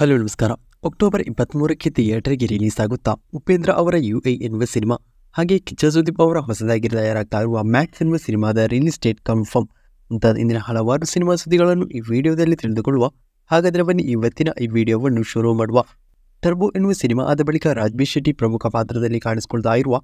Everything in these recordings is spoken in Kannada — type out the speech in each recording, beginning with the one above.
ಹಲೋ ನಮಸ್ಕಾರ ಅಕ್ಟೋಬರ್ ಇಪ್ಪತ್ತ್ಮೂರಕ್ಕೆ ಥಿಯೇಟರ್ಗೆ ರಿಲೀಸ್ ಆಗುತ್ತಾ ಉಪೇಂದ್ರ ಅವರ ಯು ಐ ಎನ್ನುವ ಸಿನಿಮಾ ಹಾಗೆ ಕಿಚ್ಚ ಸುದೀಪ್ ಅವರ ಹೊಸದಾಗಿ ತಯಾರಾಗ್ತಾ ಮ್ಯಾಕ್ಸ್ ಎನ್ನುವ ಸಿನಿಮಾದ ರಿಲೀಸ್ ಡೇಟ್ ಕನ್ಫರ್ಮ್ ಮುಂತಾದ ಇಂದಿನ ಹಲವಾರು ಸಿನಿಮಾ ಸುದ್ದಿಗಳನ್ನು ಈ ವಿಡಿಯೋದಲ್ಲಿ ತಿಳಿದುಕೊಳ್ಳುವ ಹಾಗಾದರೆ ಬನ್ನಿ ಇವತ್ತಿನ ಈ ವಿಡಿಯೋವನ್ನು ಶುರು ಮಾಡುವ ಟರ್ಬೋ ಎನ್ನುವ ಸಿನಿಮಾ ಆದ ಬಳಿಕ ರಾಜ್ಬೀರ್ ಶೆಟ್ಟಿ ಪ್ರಮುಖ ಪಾತ್ರದಲ್ಲಿ ಕಾಣಿಸಿಕೊಳ್ತಾ ಇರುವ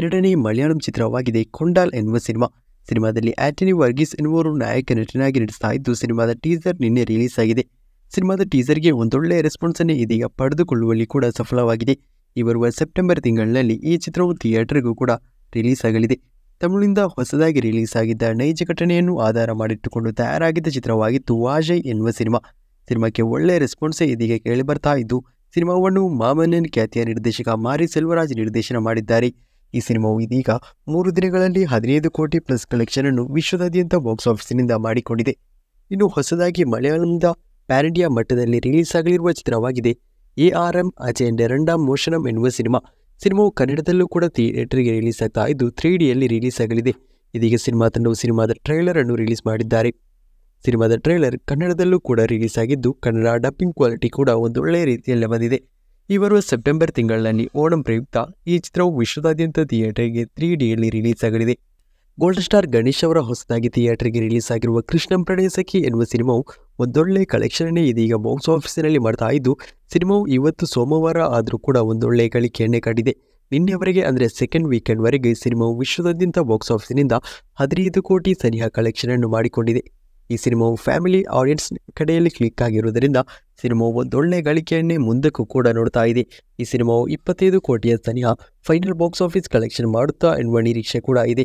ಎರಡನೇ ಮಲಯಾಳಂ ಚಿತ್ರವಾಗಿದೆ ಕೊಂಡಾಲ್ ಎನ್ನುವ ಸಿನಿಮಾ ಸಿನಿಮಾದಲ್ಲಿ ಆಂಟನಿ ವರ್ಗೀಸ್ ಎನ್ನುವರು ನಾಯಕ ನಟನಾಗಿ ನಡೆಸ್ತಾ ಇದ್ದು ಸಿನಿಮಾದ ಟೀಸರ್ ನಿನ್ನೆ ರಿಲೀಸ್ ಆಗಿದೆ ಸಿನಿಮಾದ ಟೀಸರ್ಗೆ ಒಂದೊಳ್ಳೆಯ ರೆಸ್ಪಾನ್ಸನ್ನೇ ಇದೀಗ ಪಡೆದುಕೊಳ್ಳುವಲ್ಲಿ ಕೂಡ ಸಫಲವಾಗಿದೆ ಈ ಬರುವ ಸೆಪ್ಟೆಂಬರ್ ತಿಂಗಳಿನಲ್ಲಿ ಈ ಚಿತ್ರವು ಥಿಯೇಟರ್ಗೂ ಕೂಡ ರಿಲೀಸ್ ಆಗಲಿದೆ ತಮಿಳಿನಿಂದ ಹೊಸದಾಗಿ ರಿಲೀಸ್ ಆಗಿದ್ದ ನೈಜ ಘಟನೆಯನ್ನು ಆಧಾರ ಮಾಡಿಟ್ಟುಕೊಂಡು ತಯಾರಾಗಿದ್ದ ಚಿತ್ರವಾಗಿತ್ತು ವಾಜಯ್ ಎನ್ನುವ ಸಿನಿಮಾ ಸಿನಿಮಾಕ್ಕೆ ಒಳ್ಳೆಯ ರೆಸ್ಪಾನ್ಸೇ ಇದೀಗ ಕೇಳಿಬರ್ತಾ ಇದ್ದು ಸಿನಿಮಾವನ್ನು ಮಾಮನ್ನನ್ ಖ್ಯಾತಿಯ ನಿರ್ದೇಶಕ ಮಾರಿ ಸೆಲ್ವರಾಜ್ ನಿರ್ದೇಶನ ಮಾಡಿದ್ದಾರೆ ಈ ಸಿನಿಮಾವು ಇದೀಗ ಮೂರು ದಿನಗಳಲ್ಲಿ ಹದಿನೈದು ಕೋಟಿ ಪ್ಲಸ್ ಕಲೆಕ್ಷನ್ ಅನ್ನು ವಿಶ್ವದಾದ್ಯಂತ ಬಾಕ್ಸ್ ಆಫೀಸಿನಿಂದ ಮಾಡಿಕೊಂಡಿದೆ ಇನ್ನು ಹೊಸದಾಗಿ ಮಲಯಾಳಂದ ಇಂಡಿಯಾ ಮಟ್ಟದಲ್ಲಿ ರಿಲೀಸ್ ಆಗಲಿರುವ ಚಿತ್ರವಾಗಿದೆ ಎ ಆರ್ ಎಂ ಅಜೆ ಡೆರಂಡಾ ಮೋಷನಂ ಎನ್ನುವ ಸಿನಿಮಾ ಸಿನಿಮಾವು ಕನ್ನಡದಲ್ಲೂ ಕೂಡ ಥಿಯೇಟರ್ಗೆ ರಿಲೀಸ್ ಆಗ್ತಾ ಇದ್ದು ತ್ರೀ ಡಿಯಲ್ಲಿ ರಿಲೀಸ್ ಆಗಲಿದೆ ಇದೀಗ ಸಿನಿಮಾ ತಂಡವು ಸಿನಿಮಾದ ಟ್ರೈಲರ್ ಅನ್ನು ರಿಲೀಸ್ ಮಾಡಿದ್ದಾರೆ ಸಿನಿಮಾದ ಟ್ರೈಲರ್ ಕನ್ನಡದಲ್ಲೂ ಕೂಡ ರಿಲೀಸ್ ಆಗಿದ್ದು ಕನ್ನಡ ಡಬ್ಬಿಂಗ್ ಕ್ವಾಲಿಟಿ ಕೂಡ ಒಂದು ಒಳ್ಳೆಯ ರೀತಿಯಲ್ಲಿ ಬಂದಿದೆ ಈ ಬರುವ ಸೆಪ್ಟೆಂಬರ್ ತಿಂಗಳಲ್ಲಿ ಓಣಂ ಪ್ರಯುಕ್ತ ಈ ಚಿತ್ರವು ವಿಶ್ವದಾದ್ಯಂತ ಥಿಯೇಟರ್ಗೆ ತ್ರೀ ಡಿಯಲ್ಲಿ ರಿಲೀಸ್ ಆಗಲಿದೆ ಗೋಲ್ಡ್ ಸ್ಟಾರ್ ಗಣೇಶ್ ಅವರ ಹೊಸದಾಗಿ ಥಿಯೇಟರ್ಗೆ ರಿಲೀಸ್ ಆಗಿರುವ ಕೃಷ್ಣಂ ಪ್ರಣಯಸಖಿ ಎನ್ನುವ ಸಿನಿಮಾವು ಒಂದೊಳ್ಳೆ ಕಲೆಕ್ಷನ್ನೇ ಇದೀಗ ಬಾಕ್ಸ್ ಆಫೀಸಿನಲ್ಲಿ ಮಾಡ್ತಾ ಇದ್ದು ಸಿನಿಮಾವು ಇವತ್ತು ಸೋಮವಾರ ಆದರೂ ಕೂಡ ಒಂದೊಳ್ಳೆ ಗಳಿಕೆಯನ್ನೇ ಕಂಡಿದೆ ನಿನ್ನೆವರೆಗೆ ಅಂದರೆ ಸೆಕೆಂಡ್ ವೀಕೆಂಡ್ವರೆಗೆ ಸಿನಿಮಾವು ವಿಶ್ವದಾದ್ಯಂತ ಬಾಕ್ಸ್ ಆಫೀಸಿನಿಂದ ಹದಿನೈದು ಕೋಟಿ ಸನಿಹ ಕಲೆಕ್ಷನನ್ನು ಮಾಡಿಕೊಂಡಿದೆ ಈ ಸಿನಿಮಾವು ಫ್ಯಾಮಿಲಿ ಆಡಿಯನ್ಸ್ ಕಡೆಯಲ್ಲಿ ಕ್ಲಿಕ್ ಆಗಿರುವುದರಿಂದ ಸಿನಿಮಾವು ಒಂದೊಳ್ಳೆ ಗಳಿಕೆಯನ್ನೇ ಮುಂದಕ್ಕೂ ಕೂಡ ನೋಡ್ತಾ ಇದೆ ಈ ಸಿನಿಮಾವು ಇಪ್ಪತ್ತೈದು ಕೋಟಿಯ ಸನಿಹ ಫೈನಲ್ ಬಾಕ್ಸ್ ಆಫೀಸ್ ಕಲೆಕ್ಷನ್ ಮಾಡುತ್ತಾ ಎನ್ನುವ ನಿರೀಕ್ಷೆ ಕೂಡ ಇದೆ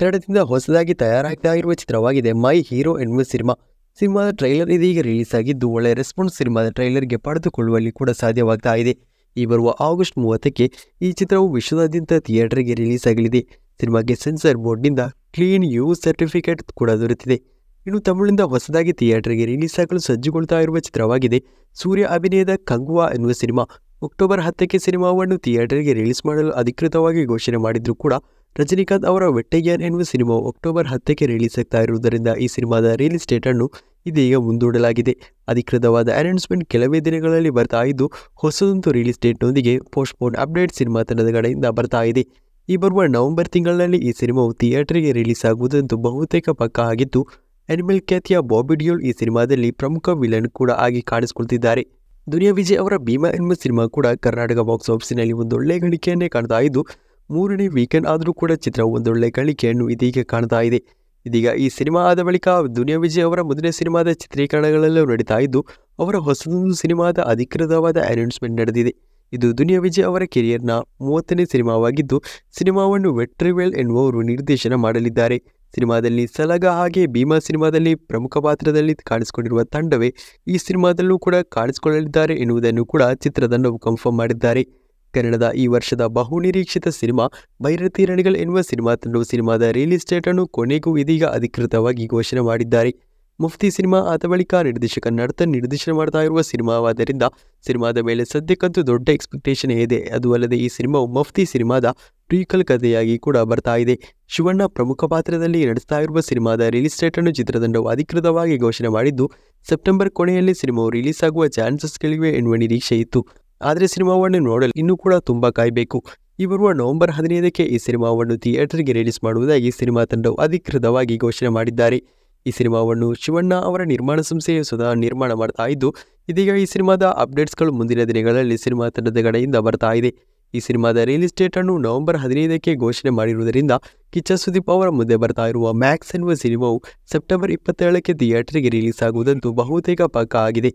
ಕನ್ನಡದಿಂದ ಹೊಸದಾಗಿ ತಯಾರಾಗ್ತಾ ಇರುವ ಚಿತ್ರವಾಗಿದೆ ಮೈ ಹೀರೋ ಎನ್ನುವ ಸಿನಿಮಾ ಸಿನಿಮಾದ ಟ್ರೈಲರ್ ಇದೀಗ ರಿಲೀಸ್ ಆಗಿದ್ದು ಒಳ್ಳೆಯ ರೆಸ್ಪಾನ್ಸ್ ಸಿನಿಮಾದ ಟ್ರೈಲರ್ಗೆ ಪಡೆದುಕೊಳ್ಳುವಲ್ಲಿ ಕೂಡ ಸಾಧ್ಯವಾಗ್ತಾ ಇದೆ ಈ ಬರುವ ಆಗಸ್ಟ್ ಮೂವತ್ತಕ್ಕೆ ಈ ಚಿತ್ರವು ವಿಶ್ವದಾದ್ಯಂತ ಥಿಯೇಟರ್ಗೆ ರಿಲೀಸ್ ಆಗಲಿದೆ ಸಿನಿಮಾಗೆ ಸೆನ್ಸರ್ ಬೋರ್ಡ್ನಿಂದ ಕ್ಲೀನ್ ಯು ಸರ್ಟಿಫಿಕೇಟ್ ಕೂಡ ದೊರೆತಿದೆ ಇನ್ನು ತಮಿಳಿಂದ ಹೊಸದಾಗಿ ಥಿಯೇಟರ್ಗೆ ರಿಲೀಸ್ ಆಗಲು ಸಜ್ಜುಗೊಳ್ತಾ ಇರುವ ಚಿತ್ರವಾಗಿದೆ ಸೂರ್ಯ ಅಭಿನಯದ ಕಂಗುವಾ ಎನ್ನುವ ಸಿನಿಮಾ ಅಕ್ಟೋಬರ್ ಹತ್ತಕ್ಕೆ ಸಿನಿಮಾವನ್ನು ಥಿಯೇಟರ್ಗೆ ರಿಲೀಸ್ ಮಾಡಲು ಅಧಿಕೃತವಾಗಿ ಘೋಷಣೆ ಮಾಡಿದ್ರೂ ಕೂಡ ರಜನಿಕಾಂತ್ ಅವರ ವೆಟ್ಟೆಗ್ಯಾನ್ ಎನ್ನುವ ಸಿನಿಮಾವು ಅಕ್ಟೋಬರ್ ಹತ್ತಕ್ಕೆ ರಿಲೀಸ್ ಆಗ್ತಾ ಇರುವುದರಿಂದ ಈ ಸಿನಿಮಾದ ರಿಲೀಸ್ ಡೇಟ್ ಅನ್ನು ಇದೀಗ ಮುಂದೂಡಲಾಗಿದೆ ಅಧಿಕೃತವಾದ ಅನೌನ್ಸ್ಮೆಂಟ್ ಕೆಲವೇ ದಿನಗಳಲ್ಲಿ ಬರ್ತಾ ಇದ್ದು ಹೊಸದೊಂದು ರಿಲೀಸ್ ಡೇಟ್ನೊಂದಿಗೆ ಪೋಸ್ಟ್ಪೋನ್ ಅಪ್ಡೇಟ್ ಸಿನಿಮಾ ತಂಡದ ಕಡೆಯಿಂದ ಬರ್ತಾ ಇದೆ ಈ ಬರುವ ನವೆಂಬರ್ ತಿಂಗಳಲ್ಲಿ ಈ ಸಿನಿಮಾವು ಥಿಯೇಟರ್ಗೆ ರಿಲೀಸ್ ಆಗುವುದಂತೂ ಬಹುತೇಕ ಪಕ್ಕ ಆಗಿದ್ದು ಅನಿಮಲ್ ಖ್ಯಾತಿಯ ಬಾಬಿ ಡಿಯೋಲ್ ಈ ಸಿನಿಮಾದಲ್ಲಿ ಪ್ರಮುಖ ವಿಲನ್ ಕೂಡ ಆಗಿ ಕಾಣಿಸಿಕೊಳ್ತಿದ್ದಾರೆ ದುನಿಯಾ ವಿಜಯ್ ಅವರ ಭೀಮಾ ಎನ್ನುವ ಸಿನಿಮಾ ಕೂಡ ಕರ್ನಾಟಕ ಬಾಕ್ಸ್ ಆಫೀಸಿನಲ್ಲಿ ಒಂದೊಳ್ಳೆ ಗಳಿಕೆಯನ್ನೇ ಕಾಣ್ತಾ ಇದ್ದು ಮೂರನೇ ವೀಕೆಂಡ್ ಆದರೂ ಕೂಡ ಚಿತ್ರ ಒಂದೊಳ್ಳೆ ಗಳಿಕೆಯನ್ನು ಇದೀಗ ಕಾಣ್ತಾ ಇದೆ ಇದೀಗ ಈ ಸಿನಿಮಾ ಆದ ಬಳಿಕ ದುನಿಯಾ ವಿಜಯ್ ಅವರ ಮೊದಲನೇ ಸಿನಿಮಾದ ಚಿತ್ರೀಕರಣಗಳಲ್ಲೂ ನಡೀತಾ ಇದ್ದು ಅವರ ಹೊಸದೊಂದು ಸಿನಿಮಾದ ಅಧಿಕೃತವಾದ ಅನೌನ್ಸ್ಮೆಂಟ್ ನಡೆದಿದೆ ಇದು ದುನಿಯಾ ವಿಜಯ್ ಅವರ ಕೆರಿಯರ್ನ ಮೂವತ್ತನೇ ಸಿನಿಮಾವಾಗಿದ್ದು ಸಿನಿಮಾವನ್ನು ವೆಟ್ರಿವೆಲ್ ಎನ್ನುವವರು ನಿರ್ದೇಶನ ಮಾಡಲಿದ್ದಾರೆ ಸಿನಿಮಾದಲ್ಲಿ ಸಲಗ ಹಾಗೆ ಭೀಮಾ ಸಿನಿಮಾದಲ್ಲಿ ಪ್ರಮುಖ ಪಾತ್ರದಲ್ಲಿ ಕಾಣಿಸಿಕೊಂಡಿರುವ ತಂಡವೇ ಈ ಸಿನಿಮಾದಲ್ಲೂ ಕೂಡ ಕಾಣಿಸಿಕೊಳ್ಳಲಿದ್ದಾರೆ ಎನ್ನುವುದನ್ನು ಕೂಡ ಚಿತ್ರದ ನೋವು ಕನ್ಫರ್ಮ್ ಮಾಡಿದ್ದಾರೆ ಕನ್ನಡದ ಈ ವರ್ಷದ ಬಹುನಿರೀಕ್ಷಿತ ಸಿನಿಮಾ ಭೈರತಿ ರಣಿಗಲ್ ಎನ್ನುವ ಸಿನಿಮಾ ತಂಡವು ಸಿನಿಮಾದ ರಿಲೀಸ್ ಡೇಟ್ ಅನ್ನು ಕೊನೆಗೂ ಇದೀಗ ಅಧಿಕೃತವಾಗಿ ಘೋಷಣೆ ಮಾಡಿದ್ದಾರೆ ಮುಫ್ತಿ ಸಿನಿಮಾ ಆದ ಬಳಿಕ ನಿರ್ದೇಶಕ ನರ್ತನ್ ನಿರ್ದೇಶನ ಮಾಡ್ತಾ ಇರುವ ಸಿನಿಮಾವಾದ್ದರಿಂದ ಸಿನಿಮಾದ ಮೇಲೆ ಸದ್ಯಕ್ಕಂತೂ ದೊಡ್ಡ ಎಕ್ಸ್ಪೆಕ್ಟೇಷನ್ ಇದೆ ಅದು ಅಲ್ಲದೆ ಈ ಸಿನಿಮಾವು ಮುಫ್ತಿ ಸಿನಿಮಾದ ಪ್ರೀಕಲ್ ಕಥೆಯಾಗಿ ಕೂಡ ಬರ್ತಾ ಇದೆ ಶಿವಣ್ಣ ಪ್ರಮುಖ ಪಾತ್ರದಲ್ಲಿ ನಡೆಸ್ತಾ ಇರುವ ಸಿನಿಮಾದ ರಿಲೀಸ್ ಡೇಟ್ ಅನ್ನು ಚಿತ್ರತಂಡವು ಅಧಿಕೃತವಾಗಿ ಘೋಷಣೆ ಮಾಡಿದ್ದು ಸೆಪ್ಟೆಂಬರ್ ಕೊನೆಯಲ್ಲಿ ಸಿನಿಮಾವು ರಿಲೀಸ್ ಆಗುವ ಚಾನ್ಸಸ್ಗಳಿವೆ ಎನ್ನುವ ನಿರೀಕ್ಷೆ ಇತ್ತು ಆದರೆ ಸಿನಿಮಾವನ್ನು ನೋಡಲು ಇನ್ನೂ ಕೂಡ ತುಂಬ ಕಾಯಬೇಕು ಈ ಬರುವ ನವೆಂಬರ್ ಹದಿನೈದಕ್ಕೆ ಈ ಸಿನಿಮಾವನ್ನು ಥಿಯೇಟರ್ಗೆ ರಿಲೀಸ್ ಮಾಡುವುದಾಗಿ ಸಿನಿಮಾ ತಂಡವು ಅಧಿಕೃತವಾಗಿ ಘೋಷಣೆ ಮಾಡಿದ್ದಾರೆ ಈ ಸಿನಿಮಾವನ್ನು ಶಿವಣ್ಣ ಅವರ ನಿರ್ಮಾಣ ಸಂಸ್ಥೆಯು ಸದಾ ನಿರ್ಮಾಣ ಮಾಡ್ತಾ ಇದ್ದು ಇದೀಗ ಈ ಸಿನಿಮಾದ ಅಪ್ಡೇಟ್ಸ್ಗಳು ಮುಂದಿನ ದಿನಗಳಲ್ಲಿ ಸಿನಿಮಾ ತಂಡದ ಕಡೆಯಿಂದ ಬರ್ತಾ ಇದೆ ಈ ಸಿನಿಮಾದ ರಿಯಲ್ ಎಸ್ಟೇಟ್ ಅನ್ನು ನವೆಂಬರ್ ಹದಿನೈದಕ್ಕೆ ಘೋಷಣೆ ಮಾಡಿರುವುದರಿಂದ ಕಿಚ್ಚ ಸುದೀಪ್ ಅವರ ಮುಂದೆ ಬರ್ತಾ ಇರುವ ಮ್ಯಾಕ್ಸ್ ಎನ್ನುವ ಸಿನಿಮಾವು ಸೆಪ್ಟೆಂಬರ್ ಇಪ್ಪತ್ತೇಳಕ್ಕೆ ಥಿಯೇಟರ್ಗೆ ರಿಲೀಸ್ ಆಗುವುದಂತೂ ಬಹುತೇಕ ಪಕ್ಕ ಆಗಿದೆ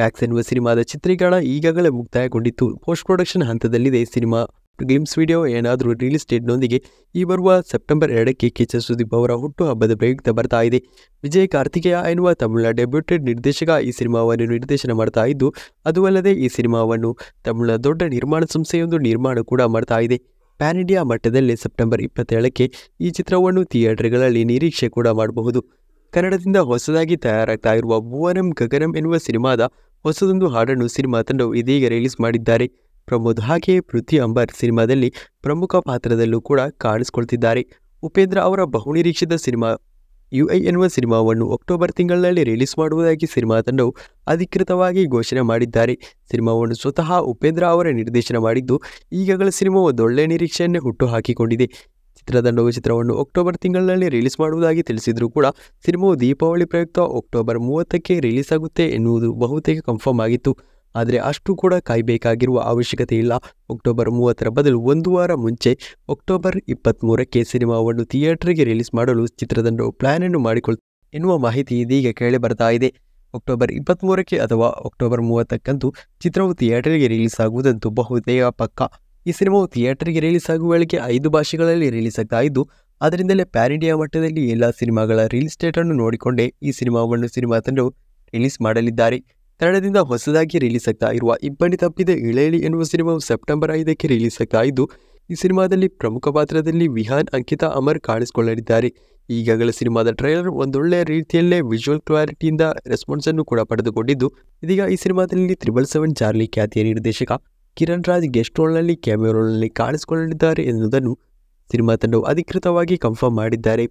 ಮ್ಯಾಕ್ಸ್ ಎನ್ನುವ ಸಿನಿಮಾದ ಚಿತ್ರೀಕರಣ ಈಗಾಗಲೇ ಮುಕ್ತಾಯಗೊಂಡಿತ್ತು ಪೋಸ್ಟ್ ಪ್ರೊಡಕ್ಷನ್ ಹಂತದಲ್ಲಿದೆ ಸಿನಿಮಾ ಗ್ಲಿಮ್ಸ್ ವಿಡಿಯೋ ಏನಾದರೂ ರಿಲೀಸ್ ಡೇಟ್ನೊಂದಿಗೆ ಈ ಬರುವ ಸೆಪ್ಟೆಂಬರ್ ಎರಡಕ್ಕೆ ಎಸ್ ಸುದೀಪ್ ಅವರ ಹುಟ್ಟುಹಬ್ಬದ ಪ್ರಯುಕ್ತ ಬರ್ತಾ ಇದೆ ವಿಜಯ್ ಕಾರ್ತಿಕೇಯ ಎನ್ನುವ ತಮಿಳ ಡೆಬ್ಯೂಟೆಡ್ ನಿರ್ದೇಶಕ ಈ ಸಿನಿಮಾವನ್ನು ನಿರ್ದೇಶನ ಮಾಡ್ತಾ ಇದ್ದು ಅದು ಅಲ್ಲದೆ ಈ ಸಿನಿಮಾವನ್ನು ತಮಿಳ ದೊಡ್ಡ ನಿರ್ಮಾಣ ಸಂಸ್ಥೆಯೊಂದು ನಿರ್ಮಾಣ ಕೂಡ ಮಾಡ್ತಾ ಇದೆ ಪ್ಯಾನ್ ಇಂಡಿಯಾ ಮಟ್ಟದಲ್ಲಿ ಸೆಪ್ಟೆಂಬರ್ ಇಪ್ಪತ್ತೇಳಕ್ಕೆ ಈ ಚಿತ್ರವನ್ನು ಥಿಯೇಟರ್ಗಳಲ್ಲಿ ನಿರೀಕ್ಷೆ ಕೂಡ ಮಾಡಬಹುದು ಕನ್ನಡದಿಂದ ಹೊಸದಾಗಿ ತಯಾರಾಗ್ತಾ ಇರುವ ಭುವನಂ ಗಗನಂ ಎನ್ನುವ ಸಿನಿಮಾದ ಹೊಸದೊಂದು ಹಾಡನ್ನು ಸಿನಿಮಾ ತಂಡವು ಇದೀಗ ರಿಲೀಸ್ ಮಾಡಿದ್ದಾರೆ ಪ್ರಮೋದ್ ಹಾಗೆ ಪೃಥ್ವಿ ಅಂಬರ್ ಸಿನಿಮಾದಲ್ಲಿ ಪ್ರಮುಖ ಪಾತ್ರದಲ್ಲೂ ಕೂಡ ಕಾಣಿಸಿಕೊಳ್ತಿದ್ದಾರೆ ಉಪೇಂದ್ರ ಅವರ ಬಹುನಿರೀಕ್ಷಿತ ಸಿನಿಮಾ ಯು ಐ ಎನ್ನುವ ಸಿನಿಮಾವನ್ನು ಅಕ್ಟೋಬರ್ ತಿಂಗಳಲ್ಲಿ ರಿಲೀಸ್ ಮಾಡುವುದಾಗಿ ಸಿನಿಮಾ ತಂಡವು ಅಧಿಕೃತವಾಗಿ ಘೋಷಣೆ ಮಾಡಿದ್ದಾರೆ ಸಿನಿಮಾವನ್ನು ಸ್ವತಃ ಉಪೇಂದ್ರ ಅವರ ನಿರ್ದೇಶನ ಮಾಡಿದ್ದು ಈಗಾಗಲೇ ಸಿನಿಮಾ ಒಂದೊಳ್ಳೆ ನಿರೀಕ್ಷೆಯನ್ನೇ ಹುಟ್ಟು ಹಾಕಿಕೊಂಡಿದೆ ಚಿತ್ರತಂಡವು ಚಿತ್ರವನ್ನು ಅಕ್ಟೋಬರ್ ತಿಂಗಳಲ್ಲಿ ರಿಲೀಸ್ ಮಾಡುವುದಾಗಿ ತಿಳಿಸಿದರೂ ಕೂಡ ಸಿನಿಮಾವು ದೀಪಾವಳಿ ಪ್ರಯುಕ್ತ ಅಕ್ಟೋಬರ್ ಮೂವತ್ತಕ್ಕೆ ರಿಲೀಸ್ ಆಗುತ್ತೆ ಎನ್ನುವುದು ಬಹುತೇಕ ಕನ್ಫರ್ಮ್ ಆಗಿತ್ತು ಆದರೆ ಅಷ್ಟು ಕೂಡ ಕಾಯಬೇಕಾಗಿರುವ ಅವಶ್ಯಕತೆ ಇಲ್ಲ ಅಕ್ಟೋಬರ್ ಮೂವತ್ತರ ಬದಲು ಒಂದು ವಾರ ಮುಂಚೆ ಅಕ್ಟೋಬರ್ ಇಪ್ಪತ್ತ್ಮೂರಕ್ಕೆ ಸಿನಿಮಾವನ್ನು ಥಿಯೇಟರ್ಗೆ ರಿಲೀಸ್ ಮಾಡಲು ಚಿತ್ರತಂಡವು ಪ್ಲಾನ್ ಅನ್ನು ಮಾಡಿಕೊಳ್ಳುತ್ತೆ ಎನ್ನುವ ಮಾಹಿತಿ ಇದೀಗ ಕೇಳಿ ಬರ್ತಾ ಇದೆ ಅಕ್ಟೋಬರ್ ಇಪ್ಪತ್ತ್ಮೂರಕ್ಕೆ ಅಥವಾ ಅಕ್ಟೋಬರ್ ಮೂವತ್ತಕ್ಕಂತೂ ಚಿತ್ರವು ಥಿಯೇಟರ್ಗೆ ರಿಲೀಸ್ ಆಗುವುದಂತೂ ಬಹುತೇಕ ಪಕ್ಕ ಈ ಸಿನಿಮಾವು ಥಿಯೇಟರ್ಗೆ ರಿಲೀಸ್ ಆಗುವ ವೇಳೆಗೆ ಐದು ಭಾಷೆಗಳಲ್ಲಿ ರಿಲೀಸ್ ಆಗ್ತಾ ಇದ್ದು ಅದರಿಂದಲೇ ಪ್ಯಾನ್ ಇಂಡಿಯಾ ಮಟ್ಟದಲ್ಲಿ ಎಲ್ಲ ಸಿನಿಮಾಗಳ ರಿಲೀಸ್ ಡೇಟನ್ನು ನೋಡಿಕೊಂಡೇ ಈ ಸಿನಿಮಾವನ್ನು ಸಿನಿಮಾ ತಂಡವು ರಿಲೀಸ್ ಮಾಡಲಿದ್ದಾರೆ ಕನ್ನಡದಿಂದ ಹೊಸದಾಗಿ ರಿಲೀಸ್ ಆಗ್ತಾ ಇರುವ ಇಬ್ಬನಿ ತಪ್ಪಿದೆ ಇಳೆಯಲಿ ಎನ್ನುವ ಸಿನಿಮಾವು ಸೆಪ್ಟೆಂಬರ್ ಐದಕ್ಕೆ ರಿಲೀಸ್ ಆಗ್ತಾ ಇದ್ದು ಈ ಸಿನಿಮಾದಲ್ಲಿ ಪ್ರಮುಖ ಪಾತ್ರದಲ್ಲಿ ವಿಹಾನ್ ಅಂಕಿತಾ ಅಮರ್ ಕಾಣಿಸಿಕೊಳ್ಳಲಿದ್ದಾರೆ ಈಗಾಗಲೇ ಸಿನಿಮಾದ ಟ್ರೈಲರ್ ಒಂದೊಳ್ಳೆಯ ರೀತಿಯಲ್ಲೇ ವಿಜುವಲ್ ಕ್ಲಾರಿಟಿಯಿಂದ ರೆಸ್ಪಾನ್ಸ್ ಅನ್ನು ಕೂಡ ಪಡೆದುಕೊಂಡಿದ್ದು ಇದೀಗ ಈ ಸಿನಿಮಾದಲ್ಲಿ ತ್ರಿಬಲ್ ಸೆವೆನ್ ಜಾರ್ಲಿ ಖ್ಯಾತಿಯ ನಿರ್ದೇಶಕ ಕಿರಣ್ ರಾಜ್ ಗೆಸ್ಟ್ ರೋಲ್ನಲ್ಲಿ ರೋಲ್ನಲ್ಲಿ ಕಾಣಿಸಿಕೊಳ್ಳಲಿದ್ದಾರೆ ಎನ್ನುವುದನ್ನು ಸಿನಿಮಾ ತಂಡವು ಅಧಿಕೃತವಾಗಿ ಕನ್ಫರ್ಮ್ ಮಾಡಿದ್ದಾರೆ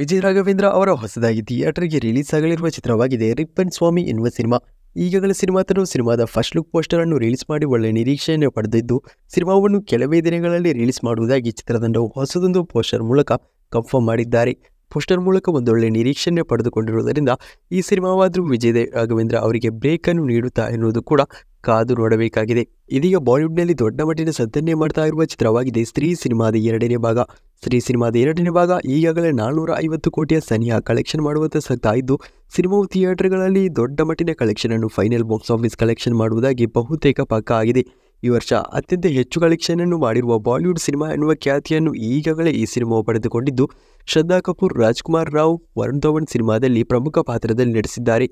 ವಿಜಯ್ ರಾಘವೇಂದ್ರ ಅವರ ಹೊಸದಾಗಿ ಥಿಯೇಟರ್ಗೆ ರಿಲೀಸ್ ಆಗಲಿರುವ ಚಿತ್ರವಾಗಿದೆ ರಿಪ್ಪನ್ ಸ್ವಾಮಿ ಎನ್ನುವ ಸಿನಿಮಾ ಈಗಾಗಲೇ ಸಿನಿಮಾ ತನು ಸಿನಿಮಾದ ಫಸ್ಟ್ ಲುಕ್ ಪೋಸ್ಟರ್ ಅನ್ನು ರಿಲೀಸ್ ಮಾಡಿ ಒಳ್ಳೆ ನಿರೀಕ್ಷೆಯನ್ನು ಪಡೆದಿದ್ದು ಸಿನಿಮಾವನ್ನು ಕೆಲವೇ ದಿನಗಳಲ್ಲಿ ರಿಲೀಸ್ ಮಾಡುವುದಾಗಿ ಚಿತ್ರತಂಡವು ಹೊಸದೊಂದು ಪೋಸ್ಟರ್ ಮೂಲಕ ಕನ್ಫರ್ಮ್ ಮಾಡಿದ್ದಾರೆ ಪೋಸ್ಟರ್ ಮೂಲಕ ಒಂದೊಳ್ಳೆ ನಿರೀಕ್ಷೆಯನ್ನು ಪಡೆದುಕೊಂಡಿರುವುದರಿಂದ ಈ ಸಿನಿಮಾವಾದರೂ ವಿಜಯ್ ರಾಘವೇಂದ್ರ ಅವರಿಗೆ ಬ್ರೇಕನ್ನು ನೀಡುತ್ತಾ ಎನ್ನುವುದು ಕೂಡ ಕಾದು ನೋಡಬೇಕಾಗಿದೆ ಇದೀಗ ಬಾಲಿವುಡ್ನಲ್ಲಿ ದೊಡ್ಡ ಮಟ್ಟಿನ ಸದ್ದನ್ನೇ ಮಾಡ್ತಾ ಇರುವ ಚಿತ್ರವಾಗಿದೆ ಸ್ತ್ರೀ ಸಿನಿಮಾದ ಎರಡನೇ ಭಾಗ ಸ್ತ್ರೀ ಸಿನಿಮಾದ ಎರಡನೇ ಭಾಗ ಈಗಾಗಲೇ ನಾಲ್ನೂರ ಐವತ್ತು ಕೋಟಿಯ ಸನಿಹ ಕಲೆಕ್ಷನ್ ಮಾಡುವಂತ ಸಾಧ್ಯ ಇದ್ದು ಸಿನಿಮಾವು ಥಿಯೇಟರ್ಗಳಲ್ಲಿ ದೊಡ್ಡ ಮಟ್ಟಿನ ಕಲೆಕ್ಷನ್ ಅನ್ನು ಫೈನಲ್ ಬಾಕ್ಸ್ ಆಫೀಸ್ ಕಲೆಕ್ಷನ್ ಮಾಡುವುದಾಗಿ ಬಹುತೇಕ ಪಕ್ಕ ಆಗಿದೆ ಈ ವರ್ಷ ಅತ್ಯಂತ ಹೆಚ್ಚು ಕಲೆಕ್ಷನ್ ಅನ್ನು ಮಾಡಿರುವ ಬಾಲಿವುಡ್ ಸಿನಿಮಾ ಎನ್ನುವ ಖ್ಯಾತಿಯನ್ನು ಈಗಾಗಲೇ ಈ ಸಿನಿಮಾವು ಪಡೆದುಕೊಂಡಿದ್ದು ಶ್ರದ್ಧಾ ಕಪೂರ್ ರಾಜ್ಕುಮಾರ್ ರಾವ್ ವರುಣ್ ಧವನ್ ಸಿನಿಮಾದಲ್ಲಿ ಪ್ರಮುಖ ಪಾತ್ರದಲ್ಲಿ ನಟಿಸಿದ್ದಾರೆ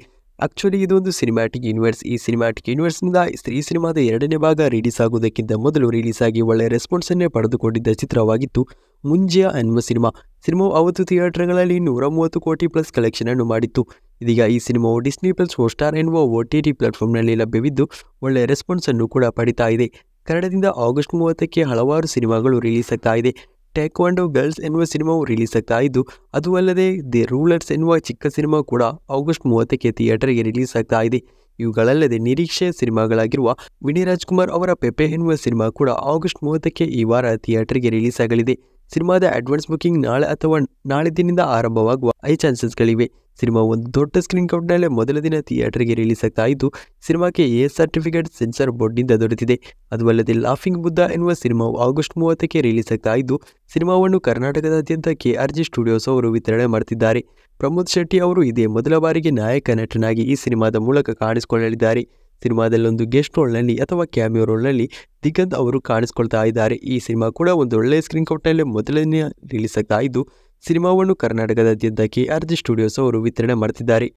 ಆಕ್ಚುಲಿ ಇದೊಂದು ಸಿನಿಮ್ಯಾಟಿಕ್ ಯೂನಿವರ್ಸ್ ಈ ಸಿನಿಮ್ಯಾಟಿಕ್ ಯೂನಿವರ್ಸ್ನಿಂದ ಸ್ತ್ರೀ ಸಿನಿಮಾದ ಎರಡನೇ ಭಾಗ ರಿಲೀಸ್ ಆಗುವುದಕ್ಕಿಂತ ಮೊದಲು ರಿಲೀಸ್ ಆಗಿ ಒಳ್ಳೆಯ ರೆಸ್ಪಾನ್ಸನ್ನೇ ಪಡೆದುಕೊಂಡಿದ್ದ ಚಿತ್ರವಾಗಿತ್ತು ಮುಂಜೆಯ ಎನ್ನುವ ಸಿನಿಮಾ ಸಿನಿಮಾವು ಅವತ್ತು ಥಿಯೇಟರ್ಗಳಲ್ಲಿ ನೂರ ಮೂವತ್ತು ಕೋಟಿ ಪ್ಲಸ್ ಕಲೆಕ್ಷನ್ ಅನ್ನು ಮಾಡಿತ್ತು ಇದೀಗ ಈ ಸಿನಿಮಾವು ಡಿಸ್ನಿ ಪ್ಲಸ್ ಹೋಟ್ ಸ್ಟಾರ್ ಎನ್ನುವ ಓ ಟಿ ಟಿ ಪ್ಲಾಟ್ಫಾರ್ಮ್ನಲ್ಲಿ ಲಭ್ಯವಿದ್ದು ಒಳ್ಳೆಯ ಅನ್ನು ಕೂಡ ಪಡಿತಾ ಇದೆ ಕನ್ನಡದಿಂದ ಆಗಸ್ಟ್ ಮೂವತ್ತಕ್ಕೆ ಹಲವಾರು ಸಿನಿಮಾಗಳು ರಿಲೀಸ್ ಆಗ್ತಾ ಇದೆ ಟೇಕ್ವಾಂಡೋ ಗರ್ಲ್ಸ್ ಎನ್ನುವ ಸಿನಿಮಾವು ರಿಲೀಸ್ ಆಗ್ತಾ ಇದ್ದು ಅದು ಅಲ್ಲದೆ ದಿ ರೂಲರ್ಸ್ ಎನ್ನುವ ಚಿಕ್ಕ ಸಿನಿಮಾ ಕೂಡ ಆಗಸ್ಟ್ ಮೂವತ್ತಕ್ಕೆ ಥಿಯೇಟರ್ಗೆ ರಿಲೀಸ್ ಆಗ್ತಾ ಇದೆ ಇವುಗಳಲ್ಲದೆ ನಿರೀಕ್ಷೆಯ ಸಿನಿಮಾಗಳಾಗಿರುವ ವಿನಯ್ ರಾಜ್ಕುಮಾರ್ ಅವರ ಪೆಪೆ ಎನ್ನುವ ಸಿನಿಮಾ ಕೂಡ ಆಗಸ್ಟ್ ಮೂವತ್ತಕ್ಕೆ ಈ ವಾರ ಥಿಯೇಟರ್ಗೆ ರಿಲೀಸ್ ಆಗಲಿದೆ ಸಿನಿಮಾದ ಅಡ್ವಾನ್ಸ್ ಬುಕಿಂಗ್ ನಾಳೆ ಅಥವಾ ನಾಳೆ ದಿನದಿಂದ ಆರಂಭವಾಗುವ ಐ ಚಾನ್ಸಸ್ಗಳಿವೆ ಸಿನಿಮಾ ಒಂದು ದೊಡ್ಡ ಸ್ಕ್ರೀನ್ ಕೌಂಟ್ನಲ್ಲೇ ಮೊದಲ ದಿನ ಥಿಯೇಟರ್ಗೆ ರಿಲೀಸ್ ಆಗ್ತಾ ಇದ್ದು ಸಿನಿಮಾಕ್ಕೆ ಎ ಸರ್ಟಿಫಿಕೇಟ್ ಸೆನ್ಸಾರ್ ಬೋರ್ಡ್ನಿಂದ ದೊರೆತಿದೆ ಅದು ಅಲ್ಲದೆ ಲಾಫಿಂಗ್ ಬುದ್ಧ ಎನ್ನುವ ಸಿನಿಮಾವು ಆಗಸ್ಟ್ ಮೂವತ್ತಕ್ಕೆ ರಿಲೀಸ್ ಆಗ್ತಾ ಇದ್ದು ಸಿನಿಮಾವನ್ನು ಕರ್ನಾಟಕದಾದ್ಯಂತ ಕೆ ಆರ್ ಜಿ ಸ್ಟುಡಿಯೋಸ್ ಅವರು ವಿತರಣೆ ಮಾಡ್ತಿದ್ದಾರೆ ಪ್ರಮೋದ್ ಶೆಟ್ಟಿ ಅವರು ಇದೇ ಮೊದಲ ಬಾರಿಗೆ ನಾಯಕ ನಟನಾಗಿ ಈ ಸಿನಿಮಾದ ಮೂಲಕ ಕಾಣಿಸಿಕೊಳ್ಳಲಿದ್ದಾರೆ ಸಿನಿಮಾದಲ್ಲಿ ಒಂದು ಗೆಸ್ಟ್ ರೋಲ್ನಲ್ಲಿ ಅಥವಾ ಕ್ಯಾಮಿಯೋ ರೋಲ್ನಲ್ಲಿ ದಿಗಂತ್ ಅವರು ಕಾಣಿಸ್ಕೊಳ್ತಾ ಇದ್ದಾರೆ ಈ ಸಿನಿಮಾ ಕೂಡ ಒಂದು ಒಳ್ಳೆಯ ಸ್ಕ್ರೀನ್ ಕೌಟಲ್ಲೇ ಮೊದಲನೇ ರಿಲೀಸ್ ಆಗ್ತಾ ಇದ್ದು ಸಿನಿಮಾವನ್ನು ಕರ್ನಾಟಕದಾದ್ಯಂತ ಕೆ ಆರ್ ಜಿ ಸ್ಟುಡಿಯೋಸ್ ಅವರು ವಿತರಣೆ ಮಾಡ್ತಿದ್ದಾರೆ